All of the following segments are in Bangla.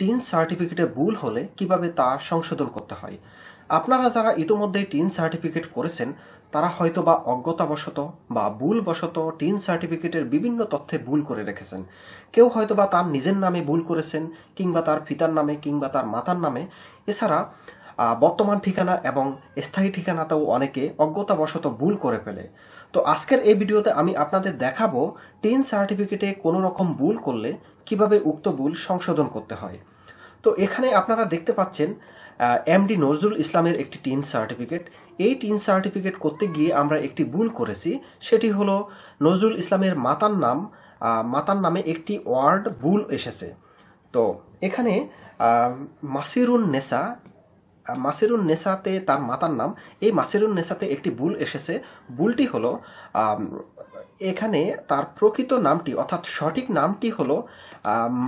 টিন সার্টিফিকেটে ভুল হলে কিভাবে তা সংশোধন করতে হয় আপনারা যারা ইতোমধ্যে টিন সার্টিফিকেট করেছেন তারা হয়তো বা অজ্ঞতাবশত বা ভুলবশত টিন সার্টিফিকেটের বিভিন্ন তথ্যে ভুল করে রেখেছেন কেউ হয়তো বা তার নিজের নামে ভুল করেছেন কিংবা তার পিতার নামে কিংবা তার মাতার নামে এছাড়া বর্তমান ঠিকানা এবং স্থায়ী ঠিকানাতেও অনেকে অজ্ঞতাবশত ভুল করে ফেলে তো আজকের এই ভিডিওতে আমি আপনাদের দেখাবো টেন সার্টিফিকেটে কোনো রকম ভুল করলে কিভাবে উক্ত ভুল সংশোধন করতে হয় তো এখানে আপনারা দেখতে পাচ্ছেন এমডি নজরুল ইসলামের একটি টিন সার্টিফিকেট এই টিন সার্টিফিকেট করতে গিয়ে আমরা একটি ভুল করেছি সেটি হলো নজরুল ইসলামের মাতার নাম মাতার নামে একটি ওয়ার্ড ভুল এসেছে তো এখানে মাসিরুন নেসা মাসেরুন নেসাতে তার মাতার নাম এই মাসেরুন নেসাতে একটি বুল এসেছে বুলটি হল এখানে তার প্রকৃত নামটি অর্থাৎ সঠিক নামটি হলো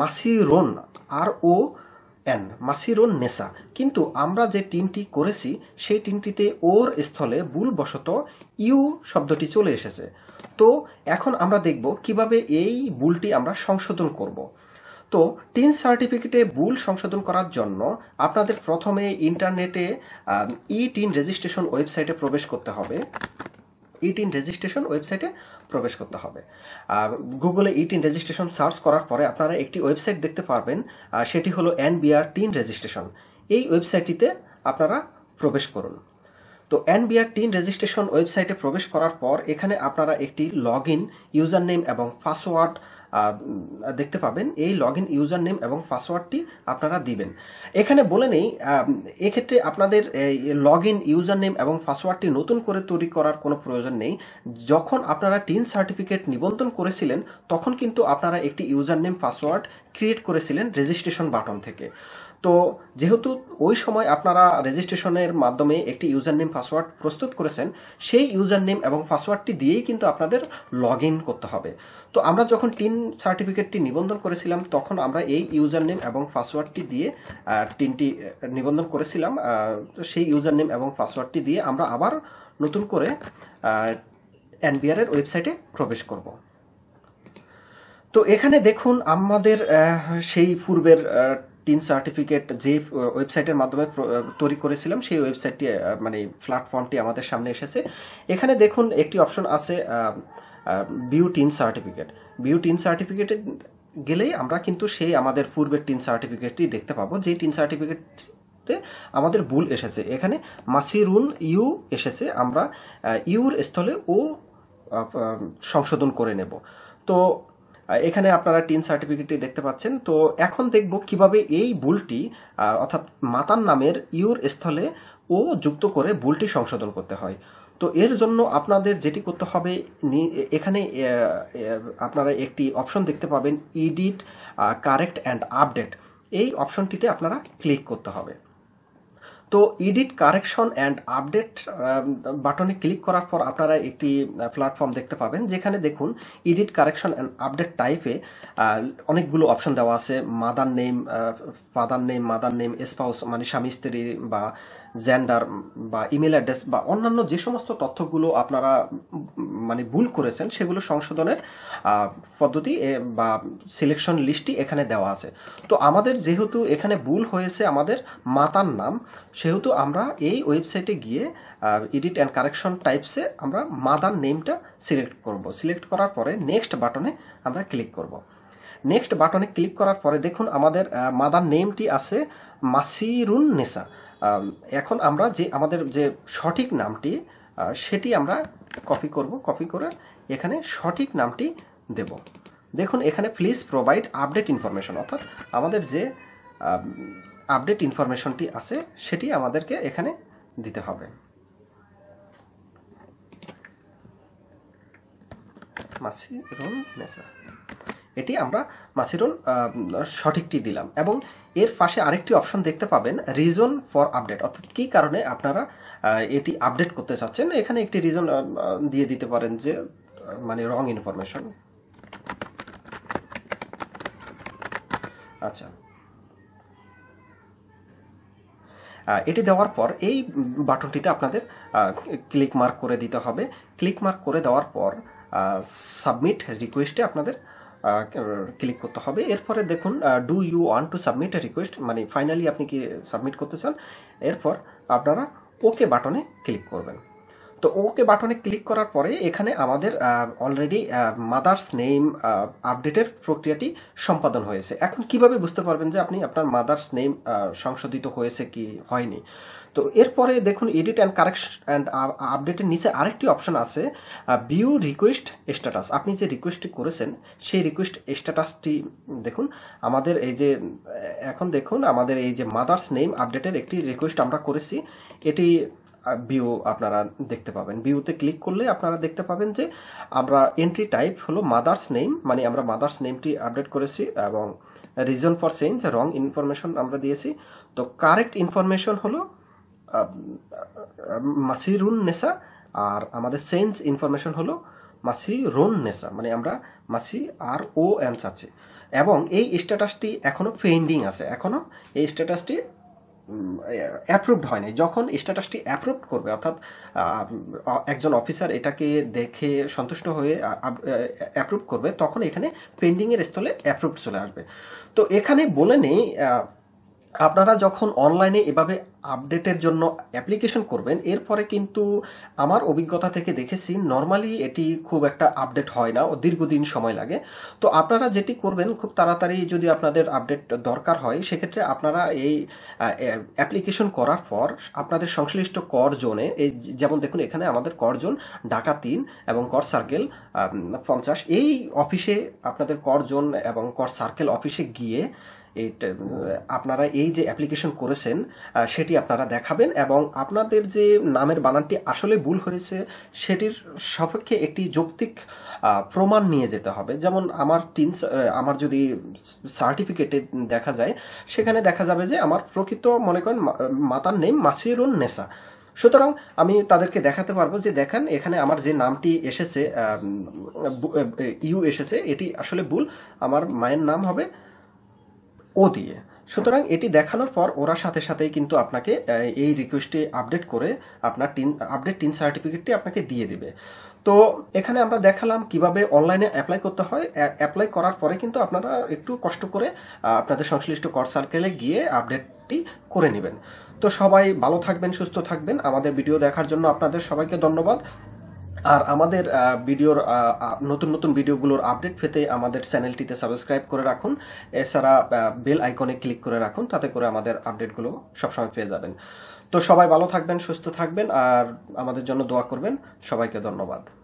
মাসিরোন আর ও এন মাসিরোন নেসা কিন্তু আমরা যে টিনটি করেছি সেই টিনটিতে ওর স্থলে বুলবশত ইউ শব্দটি চলে এসেছে তো এখন আমরা দেখব কিভাবে এই বুলটি আমরা সংশোধন করব। তো টিন সার্টিফিকেটে ভুল সংশোধন করার জন্য আপনাদের প্রথমে ইন্টারনেটে ই টিন রেজিস্ট্রেশন ওয়েবসাইটে প্রবেশ করতে হবে ই টিন রেজিস্ট্রেশন ওয়েবসাইটে প্রবেশ করতে হবে গুগলে ই টিন রেজিস্ট্রেশন সার্চ করার পরে আপনারা একটি ওয়েবসাইট দেখতে পারবেন সেটি হলো বিআর টিন রেজিস্ট্রেশন এই ওয়েবসাইটটিতে আপনারা প্রবেশ করুন তো এন বিআর টিন রেজিস্ট্রেশন ওয়েবসাইটে প্রবেশ করার পর এখানে আপনারা একটি লগ ইন ইউজার নেম এবং পাসওয়ার্ড দেখতে পাবেন এই লগ ইন ইউজার নেম এবং পাসওয়ার্ডটি আপনারা দিবেন এখানে বলে নেই এক্ষেত্রে আপনাদের লগ ইন ইউজার নেম এবং পাসওয়ার্ডটি নতুন করে তৈরি করার কোনো প্রয়োজন নেই যখন আপনারা টিন সার্টিফিকেট নিবন্ধন করেছিলেন তখন কিন্তু আপনারা একটি ইউজার নেম পাসওয়ার্ড ক্রিয়েট করেছিলেন রেজিস্ট্রেশন বাটন থেকে তো যেহেতু ওই সময় আপনারা রেজিস্ট্রেশনের মাধ্যমে একটি ইউজার নেম পাসওয়ার্ড প্রস্তুত করেছেন সেই ইউজার নেম এবং পাসওয়ার্ডটি দিয়েই কিন্তু আপনাদের লগ করতে হবে তো আমরা যখন টিন সার্টিফিকেটটি নিবন্ধন করেছিলাম তখন আমরা এই ইউজার নেম এবং পাসওয়ার্ডটি দিয়ে টিনটি নিবন্ধন করেছিলাম সেই ইউজার নেম এবং পাসওয়ার্ডটি দিয়ে আমরা আবার নতুন করে এনবিআরের ওয়েবসাইটে প্রবেশ করব তো এখানে দেখুন আমাদের সেই পূর্বের তিন সার্টিফিকেট যে ওয়েবসাইটের মাধ্যমে তৈরি করেছিলাম সেই ওয়েবসাইটটি মানে প্ল্যাটফর্মটি আমাদের সামনে এসেছে এখানে দেখুন একটি অপশন আছে view TIN certificate view TIN সার্টিফিকেটে গেলেই আমরা কিন্তু সেই আমাদের পূর্বের টিন সার্টিফিকেটটি দেখতে পাবো যে টিন সার্টিফিকেট আমাদের ভুল এসেছে এখানে মাসিরুন ইউ এসেছে আমরা ইউর স্থলে ও সংশোধন করে নেব তো এখানে আপনারা টিন সার্টিফিকেটটি দেখতে পাচ্ছেন তো এখন দেখব কিভাবে এই ভুলটি অর্থাৎ মাতার নামের ইউর স্থলে ও যুক্ত করে ভুলটি সংশোধন করতে হয় তো এর জন্য আপনাদের যেটি করতে হবে এখানে আপনারা একটি অপশন দেখতে পাবেন ইডিট কারেক্ট অ্যান্ড আপডেট এই অপশনটিতে আপনারা ক্লিক করতে হবে তো ইডিট কারেকশন অ্যান্ড আপডেট বাটনে ক্লিক করার পর আপনারা একটি প্ল্যাটফর্ম uh, দেখতে পাবেন যেখানে দেখুন ইডিট কারেকশন অ্যান্ড আপডেট টাইপে অনেকগুলো অপশন দেওয়া আছে mother name father name mother name spouse মানে স্বামী স্ত্রী বা জেন্ডার বা ইমেল অ্যাড্রেস বা অন্যান্য যে সমস্ত তথ্যগুলো আপনারা মানে ভুল করেছেন সেগুলো সংশোধনের পদ্ধতি বা সিলেকশন লিস্টটি এখানে দেওয়া আছে তো আমাদের যেহেতু এখানে ভুল হয়েছে আমাদের মাতার নাম সেহেতু আমরা এই ওয়েবসাইটে গিয়ে এডিট অ্যান্ড কারেকশন টাইপসে আমরা মাদার নেমটা সিলেক্ট করব সিলেক্ট করার পরে নেক্সট বাটনে আমরা ক্লিক করব নেক্সট বাটনে ক্লিক করার পরে দেখুন আমাদের মাদার নেমটি আছে মাসিরুন নেসা এখন আমরা যে আমাদের যে সঠিক নামটি সেটি আমরা কপি করব কপি করে এখানে সঠিক নামটি দেব দেখুন এখানে প্লিজ প্রোভাইড আপডেট ইনফরমেশন অর্থাৎ আমাদের যে আপডেট ইনফরমেশনটি আছে সেটি আমাদেরকে এখানে দিতে হবে মাসি রুম নেসা এটি আমরা মাসিরুল সঠিকটি দিলাম এবং এর পাশে আরেকটি অপশন দেখতে পাবেন রিজন ফর আপডেট অর্থাৎ কী কারণে আপনারা এটি আপডেট করতে চাচ্ছেন এখানে একটি রিজন দিয়ে দিতে পারেন যে মানে রং ইনফরমেশন আচ্ছা এটি দেওয়ার পর এই বাটনটিতে আপনাদের ক্লিক মার্ক করে দিতে হবে ক্লিক মার্ক করে দেওয়ার পর সাবমিট রিকোয়েস্টে আপনাদের ক্লিক করতে হবে এরপরে দেখুন do you want to submit a request মানে ফাইনালি আপনি কি সাবমিট করতে চান এরপর আপনারা ওকে বাটনে ক্লিক করবেন তো ওকে বাটনে ক্লিক করার পরে এখানে আমাদের অলরেডি মাদার্স নেম আপডেটের প্রক্রিয়াটি সম্পাদন হয়েছে এখন কিভাবে বুঝতে পারবেন যে আপনি আপনার মাদার্স নেম সংশোধিত হয়েছে কি হয়নি তো এরপরে দেখুন এডিট অ্যান্ড কারেক্ট অ্যান্ড আপডেটের নিচে আরেকটি অপশন আছে ভিউ রিকোয়েস্ট স্ট্যাটাস আপনি যে রিকোয়েস্টটি করেছেন সেই রিকোয়েস্ট স্ট্যাটাসটি দেখুন আমাদের এই যে এখন দেখুন আমাদের এই যে মাদার্স নেম আপডেটের একটি রিকোয়েস্ট আমরা করেছি এটি ভিউ আপনারা দেখতে পাবেন ভিউতে ক্লিক করলে আপনারা দেখতে পাবেন যে আমরা এন্ট্রি টাইপ হলো মাদার্স নেম মানে আমরা মাদার্স নেমটি আপডেট করেছি এবং reason for change wrong information আমরা দিয়েছি তো কারেক্ট ইনফরমেশন হলো মাসিরুন নেসা আর আমাদের সেন্স ইনফরমেশন হলো মাসি রোন নেসা মানে আমরা মাসি আর ও এন চাচ্ছি এবং এই স্ট্যাটাসটি এখনও পেন্ডিং আছে এখনও এই স্ট্যাটাসটি অ্যাপ্রুভড হয়নি যখন স্ট্যাটাসটি অ্যাপ্রুভড করবে অর্থাৎ একজন অফিসার এটাকে দেখে সন্তুষ্ট হয়ে অ্যাপ্রুভ করবে তখন এখানে পেন্ডিংয়ের স্থলে অ্যাপ্রুভ চলে আসবে তো এখানে বলে নেই আপনারা যখন অনলাইনে এভাবে আপডেটের জন্য অ্যাপ্লিকেশন করবেন এরপরে কিন্তু আমার অভিজ্ঞতা থেকে দেখেছি নর্মালি এটি খুব একটা আপডেট হয় না ও দীর্ঘদিন সময় লাগে তো আপনারা যেটি করবেন খুব তাড়াতাড়ি যদি আপনাদের আপডেট দরকার হয় সেক্ষেত্রে আপনারা এই অ্যাপ্লিকেশন করার পর আপনাদের সংশ্লিষ্ট কর জোনে এই যেমন দেখুন এখানে আমাদের কর জোন ঢাকা তিন এবং কর সার্কেল পঞ্চাশ এই অফিসে আপনাদের কর জোন এবং কর সার্কেল অফিসে গিয়ে আপনারা এই যে অ্যাপ্লিকেশন করেছেন সেটি আপনারা দেখাবেন এবং আপনাদের যে নামের বানানটি আসলে ভুল হয়েছে সেটির সাপেক্ষে একটি যৌক্তিক প্রমাণ নিয়ে যেতে হবে যেমন আমার টিন আমার যদি সার্টিফিকেটে দেখা যায় সেখানে দেখা যাবে যে আমার প্রকৃত মনে করেন মাতার নেম মাসিরুন নেসা সুতরাং আমি তাদেরকে দেখাতে পারবো যে দেখেন এখানে আমার যে নামটি এসেছে ইউ এসেছে এটি আসলে ভুল আমার মায়ের নাম হবে ও দিয়ে সুতরাং এটি দেখানোর পর ওরা সাথে সাথেই কিন্তু আপনাকে এই রিকোয়েস্টটি আপডেট করে আপনার টিন আপডেট টিন সার্টিফিকেটটি আপনাকে দিয়ে দিবে তো এখানে আমরা দেখালাম কিভাবে অনলাইনে অ্যাপ্লাই করতে হয় অ্যাপ্লাই করার পরে কিন্তু আপনারা একটু কষ্ট করে আপনাদের সংশ্লিষ্ট কর সার্কেলে গিয়ে আপডেটটি করে নেবেন তো সবাই ভালো থাকবেন সুস্থ থাকবেন আমাদের ভিডিও দেখার জন্য আপনাদের সবাইকে ধন্যবাদ আর আমাদের ভিডিওর নতুন নতুন ভিডিওগুলোর আপডেট পেতে আমাদের চ্যানেলটিতে সাবস্ক্রাইব করে রাখুন এছাড়া বেল আইকনে ক্লিক করে রাখুন তাতে করে আমাদের আপডেটগুলো সবসময় পেয়ে যাবেন তো সবাই ভালো থাকবেন সুস্থ থাকবেন আর আমাদের জন্য দোয়া করবেন সবাইকে ধন্যবাদ